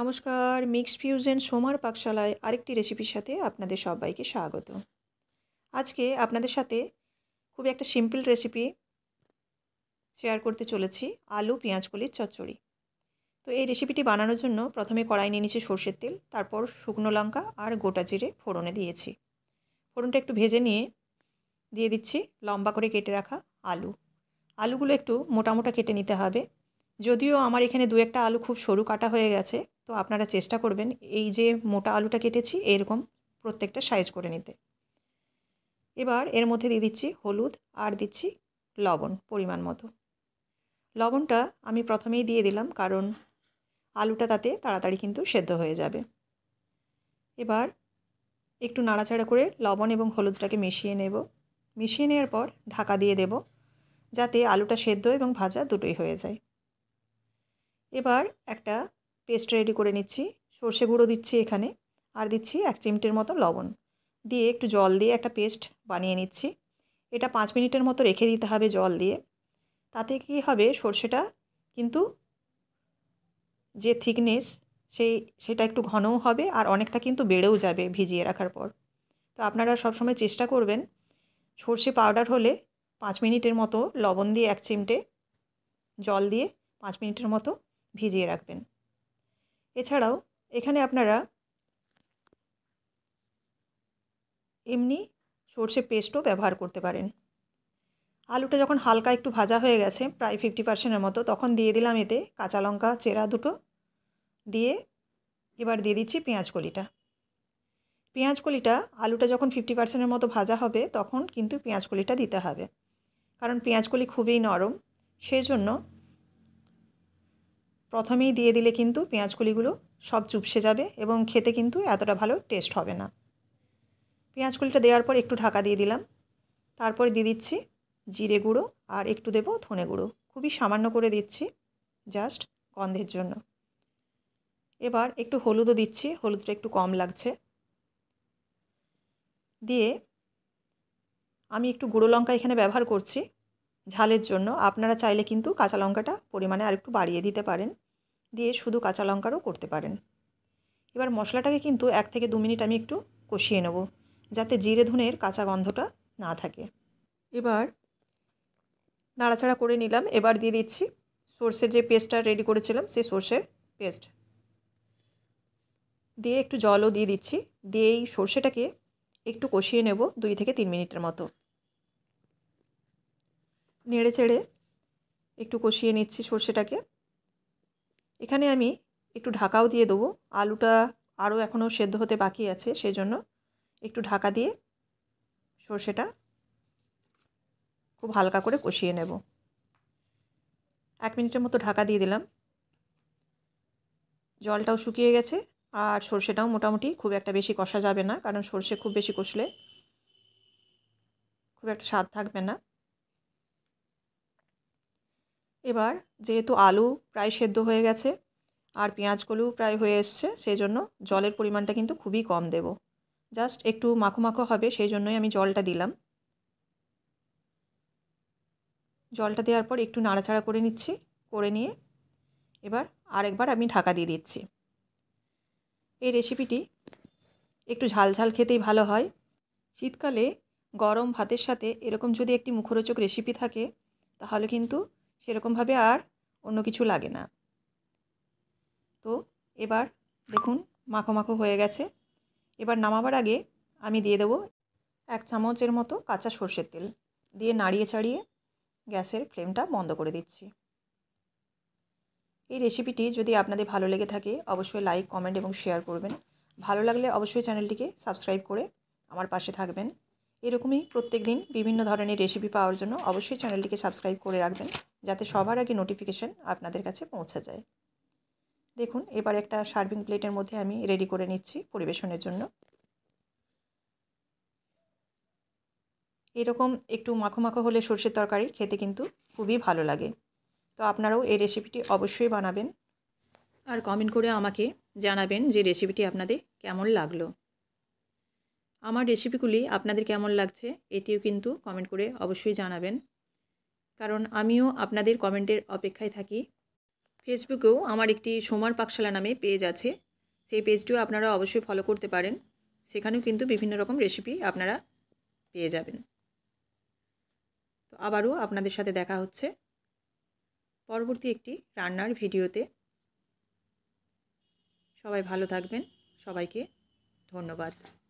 নমস্কার mixed fusion সোমার পাকশালায় আরেকটি রেসিপির সাথে আপনাদের সবাইকে স্বাগত আজকে আপনাদের সাথে খুব একটা সিম্পল রেসিপি শেয়ার করতে চলেছি আলু পেঁয়াজ কলির চচ্চড়ি তো এই রেসিপিটি বানানোর জন্য প্রথমে কড়াই নিয়ে নিয়েছি সর্ষের তেল তারপর শুকনো লঙ্কা আর গোটা জিরে ফোড়নে দিয়েছি ফোড়নটা একটু ভেজে নিয়ে দিয়ে দিচ্ছি লম্বা করে কেটে রাখা আলু আলুগুলো একটু মোটা মোটা কেটে নিতে হবে যদিও আমার এখানে দু একটা আলু খুব সরু কাটা হয়ে গেছে তো আপনারা চেষ্টা করবেন এই যে মোটা আলুটা কেটেছি এরকম প্রত্যেকটা সাইজ করে নিতে এবার এর মধ্যে দিয়ে দিচ্ছি হলুদ আর দিচ্ছি লবণ পরিমাণ মতো লবণটা আমি প্রথমেই দিয়ে দিলাম কারণ আলুটা তাতে তাড়াতাড়ি কিন্তু সেদ্ধ হয়ে যাবে এবার একটু নাড়াচাড়া করে লবণ এবং হলুদটাকে মিশিয়ে নেব মিশিয়ে নেওয়ার পর ঢাকা দিয়ে দেব যাতে আলুটা সেদ্ধ এবং ভাজা দুটোই হয়ে যায় এবার একটা পেস্ট রেডি করে নিচ্ছি সর্ষে গুঁড়ো দিচ্ছি এখানে আর দিচ্ছি এক চিমটের মতো লবণ দিয়ে একটু জল দিয়ে একটা পেস্ট বানিয়ে নিচ্ছি এটা পাঁচ মিনিটের মতো রেখে দিতে হবে জল দিয়ে তাতে কি হবে সর্ষেটা কিন্তু যে থিকনেস সেই সেটা একটু ঘনও হবে আর অনেকটা কিন্তু বেড়েও যাবে ভিজিয়ে রাখার পর তো আপনারা সবসময় চেষ্টা করবেন সর্ষে পাউডার হলে পাঁচ মিনিটের মতো লবণ দিয়ে এক চিমটে জল দিয়ে পাঁচ মিনিটের মতো ভিজিয়ে রাখবেন এছাড়াও এখানে আপনারা এমনি সর্ষে পেস্টও ব্যবহার করতে পারেন আলুটা যখন হালকা একটু ভাজা হয়ে গেছে প্রায় ফিফটি পার্সেন্টের মতো তখন দিয়ে দিলাম এতে কাঁচা লঙ্কা চেরা দুটো দিয়ে এবার দিয়ে দিচ্ছি পেঁয়াজ কলিটা পেঁয়াজ কলিটা আলুটা যখন ফিফটি পার্সেন্টের মতো ভাজা হবে তখন কিন্তু পেঁয়াজ কলিটা দিতে হবে কারণ পেঁয়াজ কলি খুবই নরম সেই জন্য প্রথমেই দিয়ে দিলে কিন্তু পেঁয়াজকুলিগুলো সব চুপসে যাবে এবং খেতে কিন্তু এতটা ভালো টেস্ট হবে না পেঁয়াজকুলিটা দেওয়ার পর একটু ঢাকা দিয়ে দিলাম তারপরে দিয়ে দিচ্ছি জিরে গুঁড়ো আর একটু দেব ধনে গুঁড়ো খুবই সামান্য করে দিচ্ছি জাস্ট গন্ধের জন্য এবার একটু হলুদও দিচ্ছি হলুদটা একটু কম লাগছে দিয়ে আমি একটু গুঁড়ো লঙ্কা এখানে ব্যবহার করছি ঝালের জন্য আপনারা চাইলে কিন্তু কাঁচা লঙ্কাটা পরিমাণে আর একটু বাড়িয়ে দিতে পারেন দিয়ে শুধু কাঁচা লঙ্কারও করতে পারেন এবার মশলাটাকে কিন্তু এক থেকে দু মিনিট আমি একটু কষিয়ে নেব যাতে জিরে ধনের কাঁচা গন্ধটা না থাকে এবার নাড়াচাড়া করে নিলাম এবার দিয়ে দিচ্ছি সর্ষের যে পেস্টটা রেডি করেছিলাম সেই সর্ষের পেস্ট দিয়ে একটু জলও দিয়ে দিচ্ছি দিয়ে এই সর্ষেটাকে একটু কষিয়ে নেব দুই থেকে তিন মিনিটের মতো নেড়ে চেড়ে একটু কষিয়ে নিচ্ছি সর্ষেটাকে এখানে আমি একটু ঢাকাও দিয়ে দেবো আলুটা আরও এখনও সেদ্ধ হতে বাকি আছে সেই জন্য একটু ঢাকা দিয়ে সর্ষেটা খুব হালকা করে কষিয়ে নেব এক মিনিটের মতো ঢাকা দিয়ে দিলাম জলটাও শুকিয়ে গেছে আর সর্ষেটাও মোটামুটি খুব একটা বেশি কষা যাবে না কারণ সর্ষে খুব বেশি কষলে খুব একটা স্বাদ থাকবে না এবার যেহেতু আলু প্রায় সেদ্ধ হয়ে গেছে আর পেঁয়াজগুলোও প্রায় হয়ে এসছে সেই জন্য জলের পরিমাণটা কিন্তু খুবই কম দেব জাস্ট একটু মাখো মাখো হবে সেই জন্যই আমি জলটা দিলাম জলটা দেওয়ার পর একটু নাড়াচাড়া করে নিচ্ছি করে নিয়ে এবার আরেকবার আমি ঢাকা দিয়ে দিচ্ছি এই রেসিপিটি একটু ঝাল ঝাল খেতেই ভালো হয় শীতকালে গরম ভাতের সাথে এরকম যদি একটি মুখরোচক রেসিপি থাকে তাহলে কিন্তু সেরকমভাবে আর অন্য কিছু লাগে না তো এবার দেখুন মাখো মাখো হয়ে গেছে এবার নামাবার আগে আমি দিয়ে দেবো এক চামচের মতো কাঁচা সর্ষের তেল দিয়ে নাড়িয়ে ছাড়িয়ে গ্যাসের ফ্লেমটা বন্ধ করে দিচ্ছি এই রেসিপিটি যদি আপনাদের ভালো লেগে থাকে অবশ্যই লাইক কমেন্ট এবং শেয়ার করবেন ভালো লাগলে অবশ্যই চ্যানেলটিকে সাবস্ক্রাইব করে আমার পাশে থাকবেন এরকমই প্রত্যেক দিন বিভিন্ন ধরনের রেসিপি পাওয়ার জন্য অবশ্যই চ্যানেলটিকে সাবস্ক্রাইব করে রাখবেন যাতে সবার আগে নোটিফিকেশান আপনাদের কাছে পৌঁছে যায় দেখুন এবার একটা সার্ভিং প্লেটের মধ্যে আমি রেডি করে নিচ্ছি পরিবেশনের জন্য এরকম একটু মাখো মাখো হলে সর্ষের তরকারি খেতে কিন্তু খুবই ভালো লাগে তো আপনারাও এই রেসিপিটি অবশ্যই বানাবেন আর কমেন্ট করে আমাকে জানাবেন যে রেসিপিটি আপনাদের কেমন লাগলো আমার রেসিপিগুলি আপনাদের কেমন লাগছে এটিও কিন্তু কমেন্ট করে অবশ্যই জানাবেন কারণ আমিও আপনাদের কমেন্টের অপেক্ষায় থাকি ফেসবুকেও আমার একটি সোমার পাকশালা নামে পেজ আছে সেই পেজটিও আপনারা অবশ্যই ফলো করতে পারেন সেখানেও কিন্তু বিভিন্ন রকম রেসিপি আপনারা পেয়ে যাবেন তো আবারও আপনাদের সাথে দেখা হচ্ছে পরবর্তী একটি রান্নার ভিডিওতে সবাই ভালো থাকবেন সবাইকে ধন্যবাদ